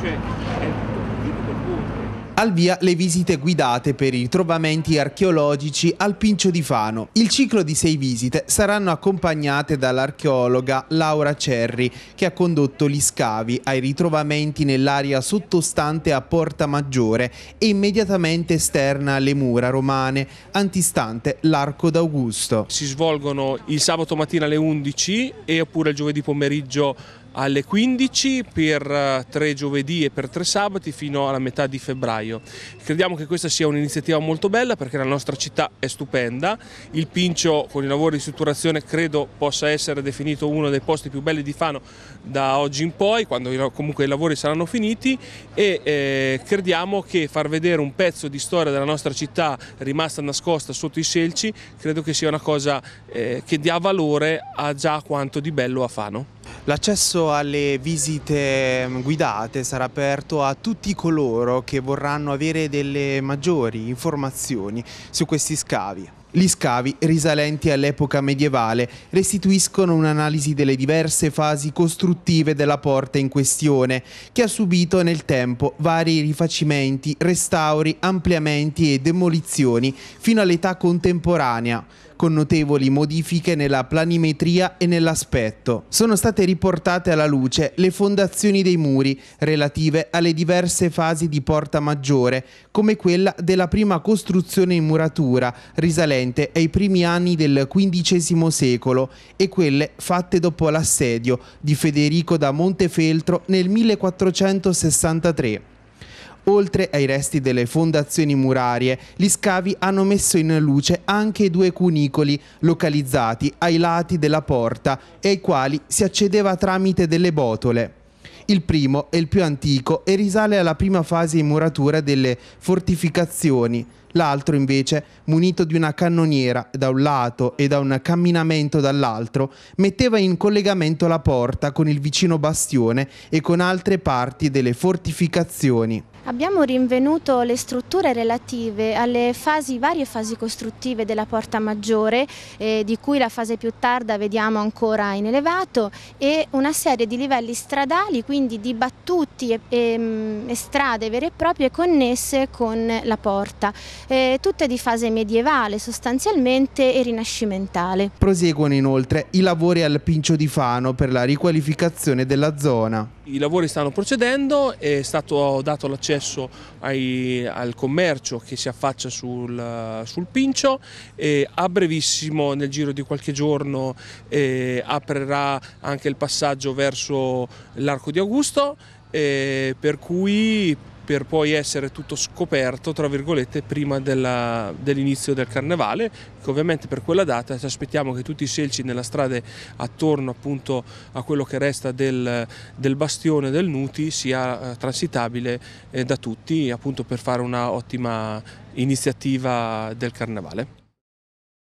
cioè è tutto quel punto. Al via le visite guidate per i trovamenti archeologici al Pincio di Fano. Il ciclo di sei visite saranno accompagnate dall'archeologa Laura Cerri, che ha condotto gli scavi ai ritrovamenti nell'area sottostante a Porta Maggiore e immediatamente esterna alle mura romane, antistante l'Arco d'Augusto. Si svolgono il sabato mattina alle 11 e oppure il giovedì pomeriggio alle 15 per eh, tre giovedì e per tre sabati fino alla metà di febbraio. Crediamo che questa sia un'iniziativa molto bella perché la nostra città è stupenda, il Pincio con i lavori di strutturazione credo possa essere definito uno dei posti più belli di Fano da oggi in poi, quando comunque i lavori saranno finiti e eh, crediamo che far vedere un pezzo di storia della nostra città rimasta nascosta sotto i selci credo che sia una cosa eh, che dia valore a già quanto di bello a Fano. L'accesso alle visite mm, guidate sarà aperto a tutti coloro che vorranno avere delle maggiori informazioni su questi scavi. Gli scavi, risalenti all'epoca medievale, restituiscono un'analisi delle diverse fasi costruttive della porta in questione, che ha subito nel tempo vari rifacimenti, restauri, ampliamenti e demolizioni fino all'età contemporanea con notevoli modifiche nella planimetria e nell'aspetto. Sono state riportate alla luce le fondazioni dei muri relative alle diverse fasi di Porta Maggiore, come quella della prima costruzione in muratura, risalente ai primi anni del XV secolo, e quelle fatte dopo l'assedio di Federico da Montefeltro nel 1463. Oltre ai resti delle fondazioni murarie, gli scavi hanno messo in luce anche due cunicoli localizzati ai lati della porta e ai quali si accedeva tramite delle botole. Il primo è il più antico e risale alla prima fase in muratura delle fortificazioni. L'altro invece, munito di una cannoniera da un lato e da un camminamento dall'altro, metteva in collegamento la porta con il vicino bastione e con altre parti delle fortificazioni. Abbiamo rinvenuto le strutture relative alle fasi, varie fasi costruttive della porta maggiore, eh, di cui la fase più tarda vediamo ancora in elevato, e una serie di livelli stradali, quindi di battuti e, e, mm, e strade vere e proprie connesse con la porta, eh, tutte di fase medievale sostanzialmente e rinascimentale. Proseguono inoltre i lavori al Pincio di Fano per la riqualificazione della zona. I lavori stanno procedendo, è stato dato l'accesso al commercio che si affaccia sul, sul Pincio e a brevissimo, nel giro di qualche giorno, eh, aprirà anche il passaggio verso l'Arco di Augusto eh, per cui per poi essere tutto scoperto, tra virgolette, prima della, dell'inizio del carnevale, che ovviamente per quella data ci aspettiamo che tutti i selci nella strada attorno appunto a quello che resta del, del bastione del Nuti sia eh, transitabile eh, da tutti, appunto per fare una ottima iniziativa del carnevale.